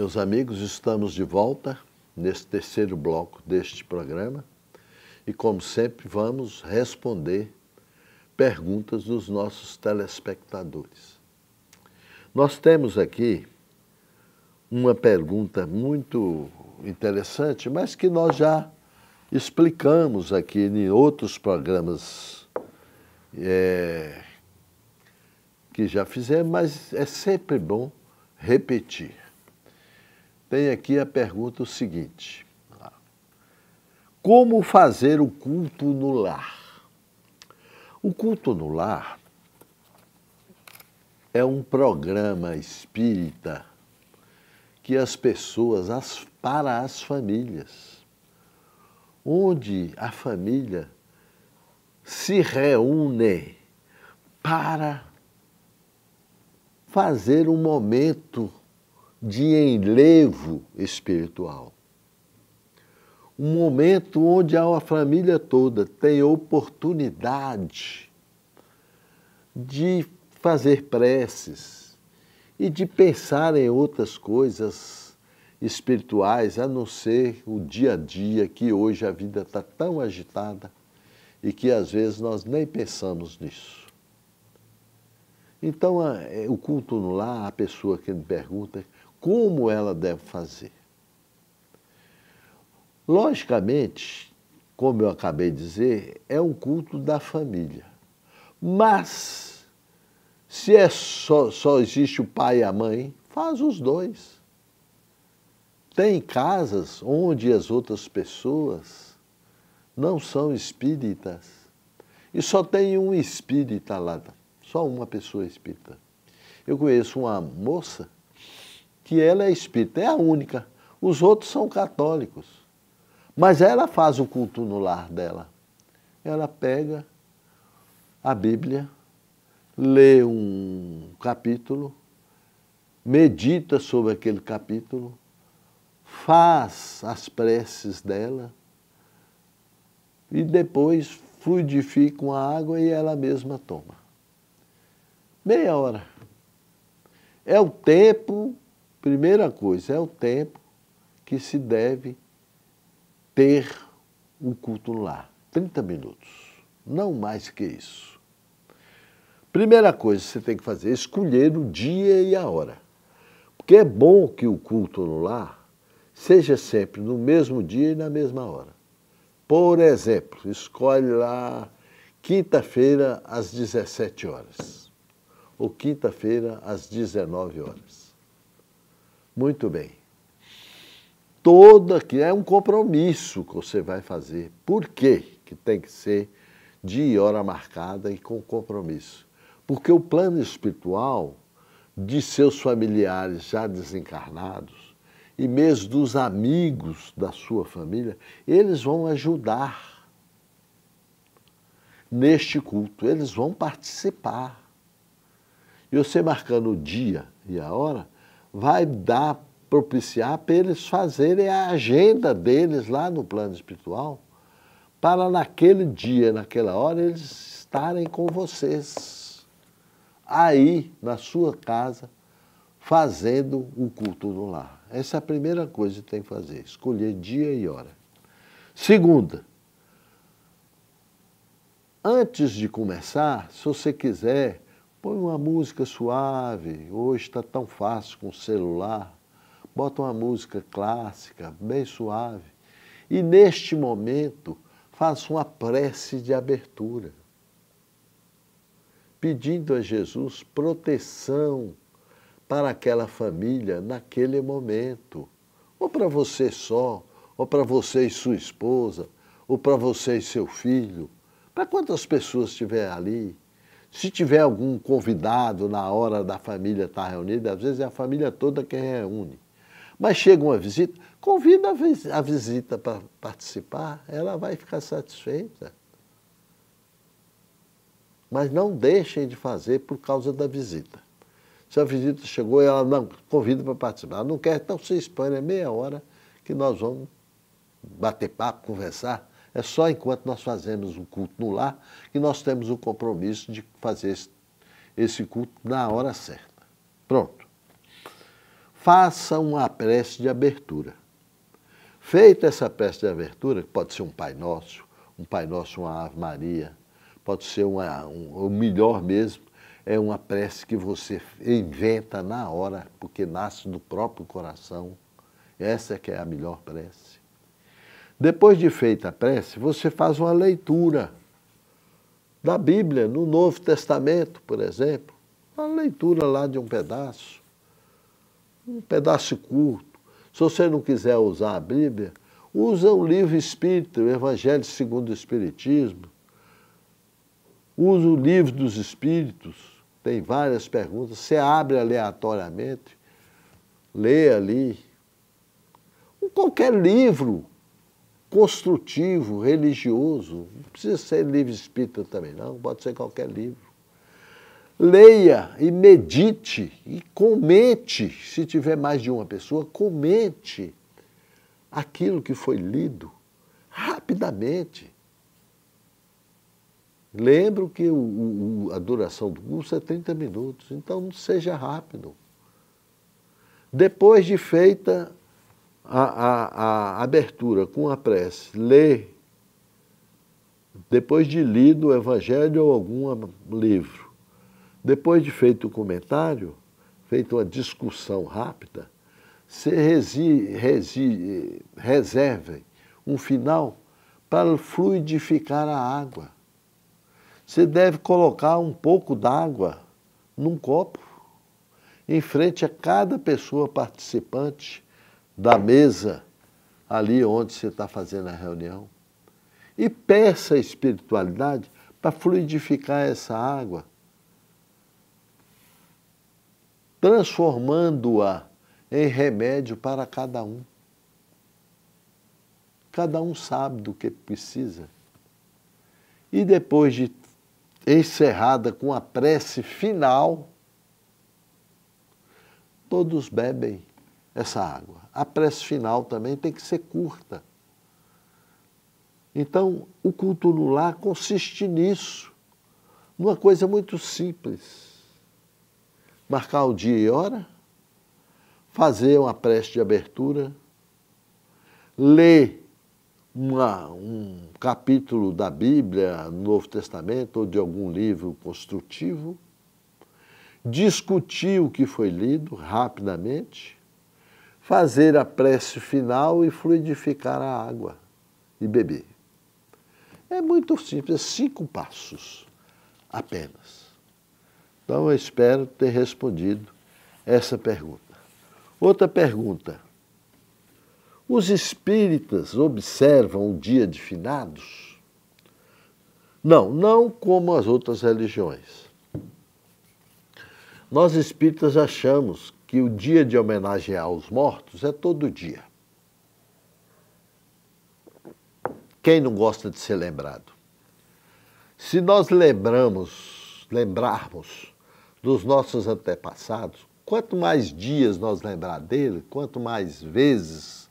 Meus amigos, estamos de volta nesse terceiro bloco deste programa e, como sempre, vamos responder perguntas dos nossos telespectadores. Nós temos aqui uma pergunta muito interessante, mas que nós já explicamos aqui em outros programas é, que já fizemos, mas é sempre bom repetir tem aqui a pergunta seguinte: Como fazer o culto no lar? O culto no lar é um programa espírita que as pessoas, as, para as famílias, onde a família se reúne para fazer um momento de enlevo espiritual. Um momento onde a família toda tem oportunidade de fazer preces e de pensar em outras coisas espirituais, a não ser o dia a dia, que hoje a vida está tão agitada e que às vezes nós nem pensamos nisso. Então, é, o culto no lar, a pessoa que me pergunta, como ela deve fazer. Logicamente, como eu acabei de dizer, é um culto da família. Mas, se é só, só existe o pai e a mãe, faz os dois. Tem casas onde as outras pessoas não são espíritas e só tem um espírita lá, só uma pessoa espírita. Eu conheço uma moça que ela é espírita, é a única. Os outros são católicos. Mas ela faz o culto no lar dela. Ela pega a Bíblia, lê um capítulo, medita sobre aquele capítulo, faz as preces dela e depois com a água e ela mesma toma. Meia hora. É o tempo Primeira coisa, é o tempo que se deve ter o culto no lar. 30 minutos, não mais que isso. Primeira coisa que você tem que fazer é escolher o dia e a hora. Porque é bom que o culto no lar seja sempre no mesmo dia e na mesma hora. Por exemplo, escolhe lá quinta-feira às 17 horas ou quinta-feira às 19 horas. Muito bem. Toda que é um compromisso que você vai fazer. Por quê? Que tem que ser de hora marcada e com compromisso. Porque o plano espiritual de seus familiares já desencarnados e mesmo dos amigos da sua família, eles vão ajudar neste culto, eles vão participar. E você marcando o dia e a hora, vai dar, propiciar para eles fazerem a agenda deles lá no plano espiritual, para naquele dia, naquela hora, eles estarem com vocês, aí na sua casa, fazendo o culto no lar. Essa é a primeira coisa que tem que fazer, escolher dia e hora. Segunda, antes de começar, se você quiser Põe uma música suave, hoje está tão fácil com o celular. Bota uma música clássica, bem suave. E neste momento, faça uma prece de abertura, pedindo a Jesus proteção para aquela família naquele momento, ou para você só, ou para você e sua esposa, ou para você e seu filho, para quantas pessoas estiver ali. Se tiver algum convidado na hora da família estar tá reunida, às vezes é a família toda que reúne. Mas chega uma visita, convida a visita para participar, ela vai ficar satisfeita. Mas não deixem de fazer por causa da visita. Se a visita chegou e ela não convida para participar, ela não quer, então se expõe, é meia hora que nós vamos bater papo, conversar. É só enquanto nós fazemos o culto no lar que nós temos o compromisso de fazer esse, culto na hora certa. Pronto. Faça uma prece de abertura. Feita essa prece de abertura, que pode ser um Pai Nosso, um Pai Nosso, uma Ave Maria, pode ser uma, um, o melhor mesmo, é uma prece que você inventa na hora, porque nasce do próprio coração. Essa é que é a melhor prece. Depois de feita a prece, você faz uma leitura da Bíblia, no Novo Testamento, por exemplo. Uma leitura lá de um pedaço, um pedaço curto. Se você não quiser usar a Bíblia, usa o livro Espírita, o Evangelho segundo o Espiritismo. Usa o livro dos Espíritos, tem várias perguntas. Você abre aleatoriamente, lê ali. qualquer livro construtivo, religioso. Não precisa ser livro espírita também, não, pode ser qualquer livro. Leia e medite e comente, se tiver mais de uma pessoa, comente aquilo que foi lido rapidamente. Lembro que o, o, a duração do curso é 30 minutos, então seja rápido. Depois de feita a, a, a abertura com a prece, ler, depois de lido o Evangelho ou algum livro, depois de feito o comentário, feito uma discussão rápida, se resi, resi, um final para fluidificar a água. Você deve colocar um pouco d'água num copo em frente a cada pessoa participante da mesa, ali onde você está fazendo a reunião. E peça a espiritualidade para fluidificar essa água, transformando-a em remédio para cada um. Cada um sabe do que precisa. E depois de encerrada com a prece final, todos bebem essa água. A prece final também tem que ser curta. Então, o culto no lar consiste nisso, numa coisa muito simples. Marcar o dia e hora, fazer uma prece de abertura, ler uma, um capítulo da Bíblia, Novo Testamento ou de algum livro construtivo, discutir o que foi lido rapidamente fazer a prece final e fluidificar a água e beber. É muito simples, é cinco passos apenas. Então eu espero ter respondido essa pergunta. Outra pergunta. Os espíritas observam o dia de finados? Não, não como as outras religiões. Nós espíritas achamos que o dia de homenagear os mortos é todo dia. Quem não gosta de ser lembrado? Se nós lembramos, lembrarmos dos nossos antepassados, quanto mais dias nós lembrar dele, quanto mais vezes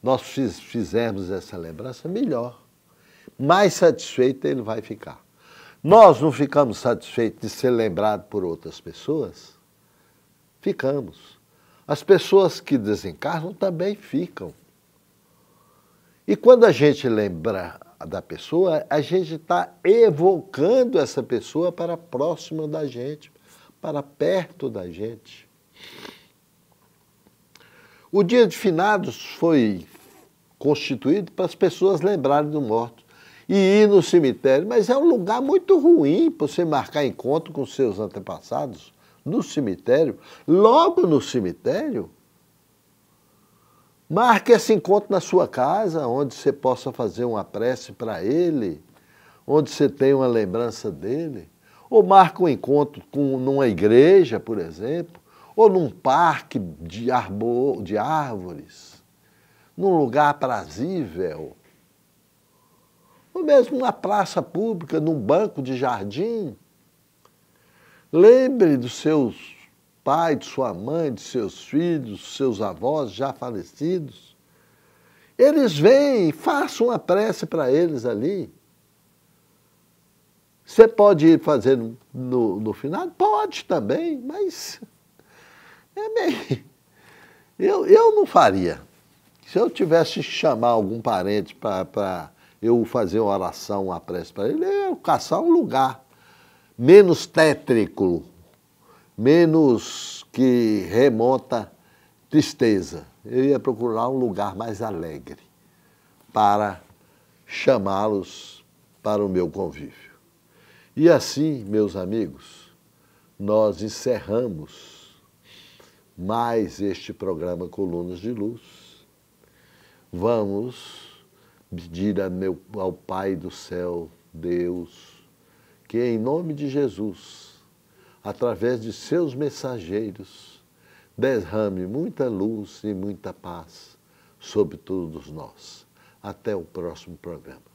nós fizermos essa lembrança, melhor. Mais satisfeito ele vai ficar. Nós não ficamos satisfeitos de ser lembrado por outras pessoas? ficamos. As pessoas que desencarnam também ficam. E quando a gente lembra da pessoa, a gente está evocando essa pessoa para próximo da gente, para perto da gente. O dia de finados foi constituído para as pessoas lembrarem do morto e ir no cemitério, mas é um lugar muito ruim para você marcar encontro com seus antepassados no cemitério, logo no cemitério, marque esse encontro na sua casa, onde você possa fazer uma prece para ele, onde você tem uma lembrança dele. Ou marque um encontro com, numa igreja, por exemplo, ou num parque de, arbor, de árvores, num lugar aprazível ou mesmo na praça pública, num banco de jardim, Lembre dos seus pais, de sua mãe, de seus filhos, seus avós já falecidos. Eles vêm, faça uma prece para eles ali. Você pode ir fazer no, no final? Pode também, mas é meio. Eu, eu não faria. Se eu tivesse que chamar algum parente para eu fazer uma oração, uma prece para ele, eu ia caçar um lugar menos tétrico, menos que remota tristeza. Eu ia procurar um lugar mais alegre para chamá-los para o meu convívio. E assim, meus amigos, nós encerramos mais este programa Colunas de Luz. Vamos pedir ao, meu, ao Pai do Céu, Deus, que, em nome de Jesus, através de seus mensageiros, derrame muita luz e muita paz sobre todos nós. Até o próximo programa.